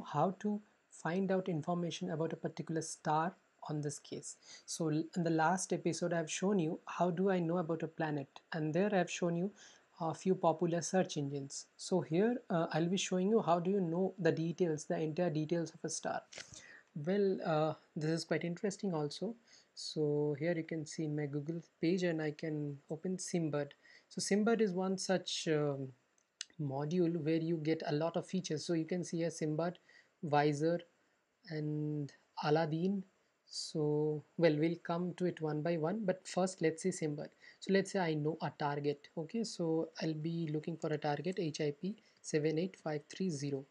how to find out information about a particular star on this case. So in the last episode, I've shown you how do I know about a planet and there I've shown you a few popular search engines. So here uh, I'll be showing you how do you know the details, the entire details of a star. Well, uh, this is quite interesting also. So here you can see my Google page and I can open Simbad. So Simbad is one such um, module where you get a lot of features. So you can see a Simbad. Visor and Aladdin. So, well, we'll come to it one by one, but first let's say symbol. So let's say I know a target. Okay, so I'll be looking for a target HIP 78530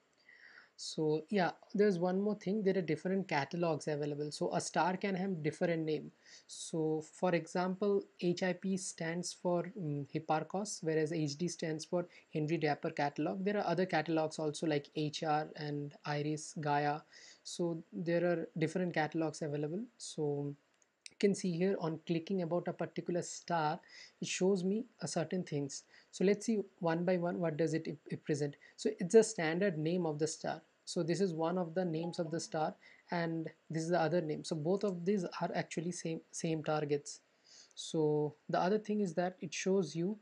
so yeah there's one more thing there are different catalogs available so a star can have different name so for example hip stands for um, mm, hipparchos whereas hd stands for henry dapper catalog there are other catalogs also like hr and iris gaia so there are different catalogs available so can see here on clicking about a particular star it shows me a certain things so let's see one by one what does it represent so it's a standard name of the star so this is one of the names of the star and this is the other name so both of these are actually same same targets so the other thing is that it shows you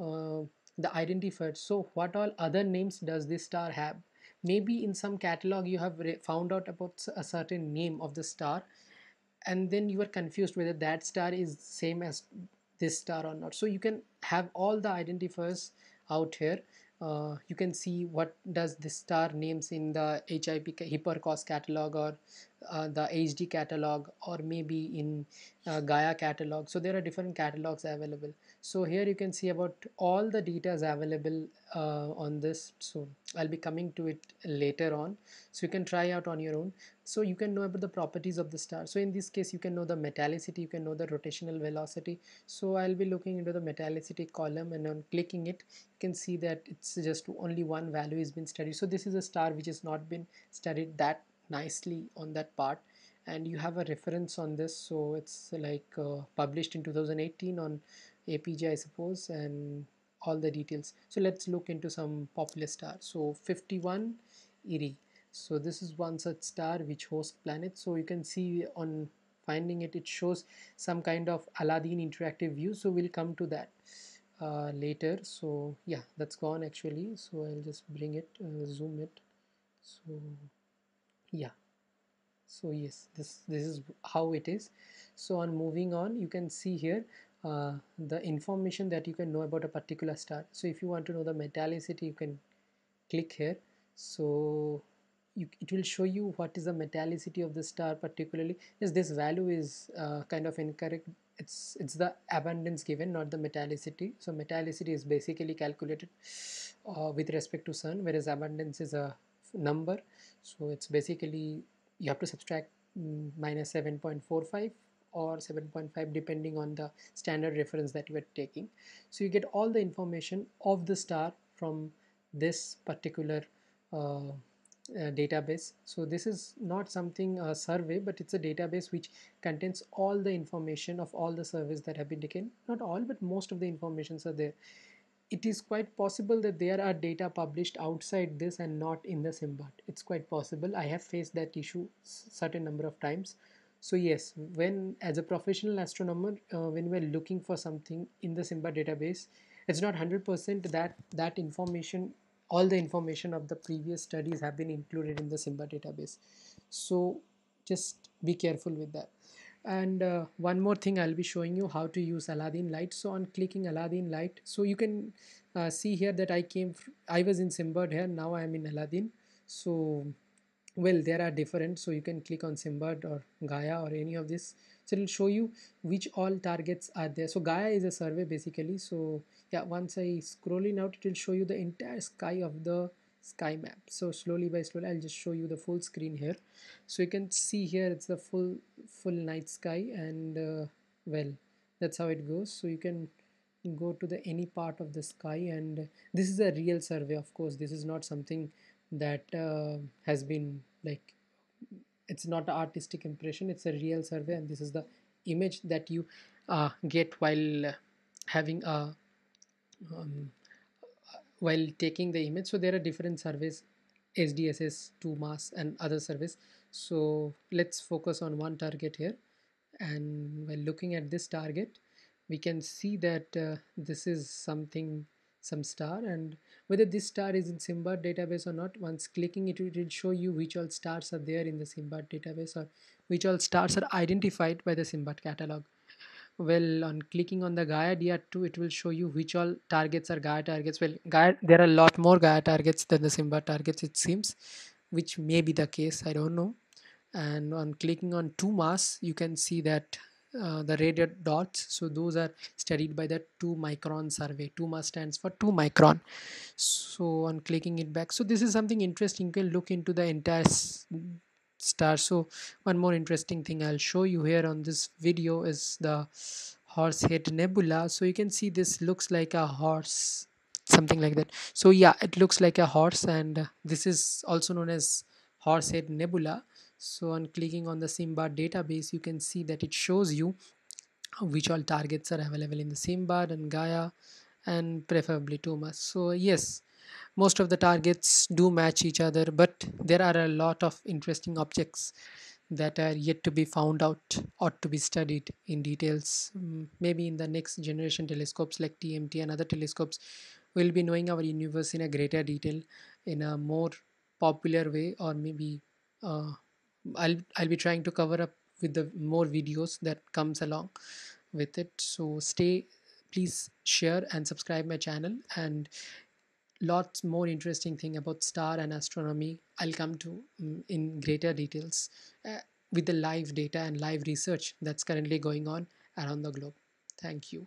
uh, the identifier so what all other names does this star have maybe in some catalog you have found out about a certain name of the star and then you are confused whether that star is same as this star or not so you can have all the identifiers out here uh, you can see what does this star names in the HIP HIPPERCOS catalog or uh, the HD catalog or maybe in uh, Gaia catalog. So there are different catalogs available so here you can see about all the data is available uh, on this so I'll be coming to it later on so you can try out on your own so you can know about the properties of the star so in this case you can know the metallicity you can know the rotational velocity so I'll be looking into the metallicity column and on clicking it you can see that it's just only one value has been studied so this is a star which has not been studied that nicely on that part and you have a reference on this so it's like uh, published in 2018 on APJ I suppose and all the details so let's look into some popular stars so 51 Iri so this is one such star which hosts planets so you can see on finding it it shows some kind of Aladdin interactive view so we'll come to that uh, later so yeah that's gone actually so I'll just bring it uh, zoom it so yeah so yes this this is how it is so on moving on you can see here uh, the information that you can know about a particular star so if you want to know the metallicity you can click here so you, it will show you what is the metallicity of the star particularly yes this value is uh, kind of incorrect it's it's the abundance given not the metallicity so metallicity is basically calculated uh, with respect to sun whereas abundance is a number so it's basically you have to subtract mm, minus 7.45 or 7.5 depending on the standard reference that you are taking so you get all the information of the star from this particular uh, uh, database so this is not something a uh, survey but it's a database which contains all the information of all the surveys that have been taken not all but most of the informations are there it is quite possible that there are data published outside this and not in the SimBart. It's quite possible. I have faced that issue certain number of times. So yes, when as a professional astronomer, uh, when we're looking for something in the SimBart database, it's not 100% that that information, all the information of the previous studies have been included in the SimBart database. So just be careful with that and uh, one more thing I'll be showing you how to use Aladdin light so on clicking Aladdin light so you can uh, see here that I came I was in Simbird here now I am in Aladdin so well there are different so you can click on Simbird or Gaia or any of this so it'll show you which all targets are there so Gaia is a survey basically so yeah once I scroll in out it will show you the entire sky of the sky map so slowly by slowly I'll just show you the full screen here so you can see here it's the full full night sky and uh, well that's how it goes so you can go to the any part of the sky and this is a real survey of course this is not something that uh, has been like it's not an artistic impression it's a real survey and this is the image that you uh, get while having a um, while taking the image so there are different surveys SDSS, 2 mass and other surveys. So let's focus on one target here and while looking at this target we can see that uh, this is something some star and whether this star is in SIMBAD database or not once clicking it it will show you which all stars are there in the SIMBAD database or which all stars are identified by the SIMBAD catalog well on clicking on the Gaia DR2 it will show you which all targets are Gaia targets well Gaia, there are a lot more Gaia targets than the Simba targets it seems which may be the case I don't know and on clicking on 2 mass you can see that uh, the radial dots so those are studied by the 2 micron survey 2 mass stands for 2 micron so on clicking it back so this is something interesting you can look into the entire star so one more interesting thing i'll show you here on this video is the horse head nebula so you can see this looks like a horse something like that so yeah it looks like a horse and this is also known as horse head nebula so on clicking on the Simbad database you can see that it shows you which all targets are available in the Simbad and gaia and preferably Tumas. so yes most of the targets do match each other but there are a lot of interesting objects that are yet to be found out ought to be studied in details mm, maybe in the next generation telescopes like tmt and other telescopes we'll be knowing our universe in a greater detail in a more popular way or maybe uh, I'll, I'll be trying to cover up with the more videos that comes along with it so stay please share and subscribe my channel and lots more interesting thing about star and astronomy i'll come to mm, in greater details uh, with the live data and live research that's currently going on around the globe thank you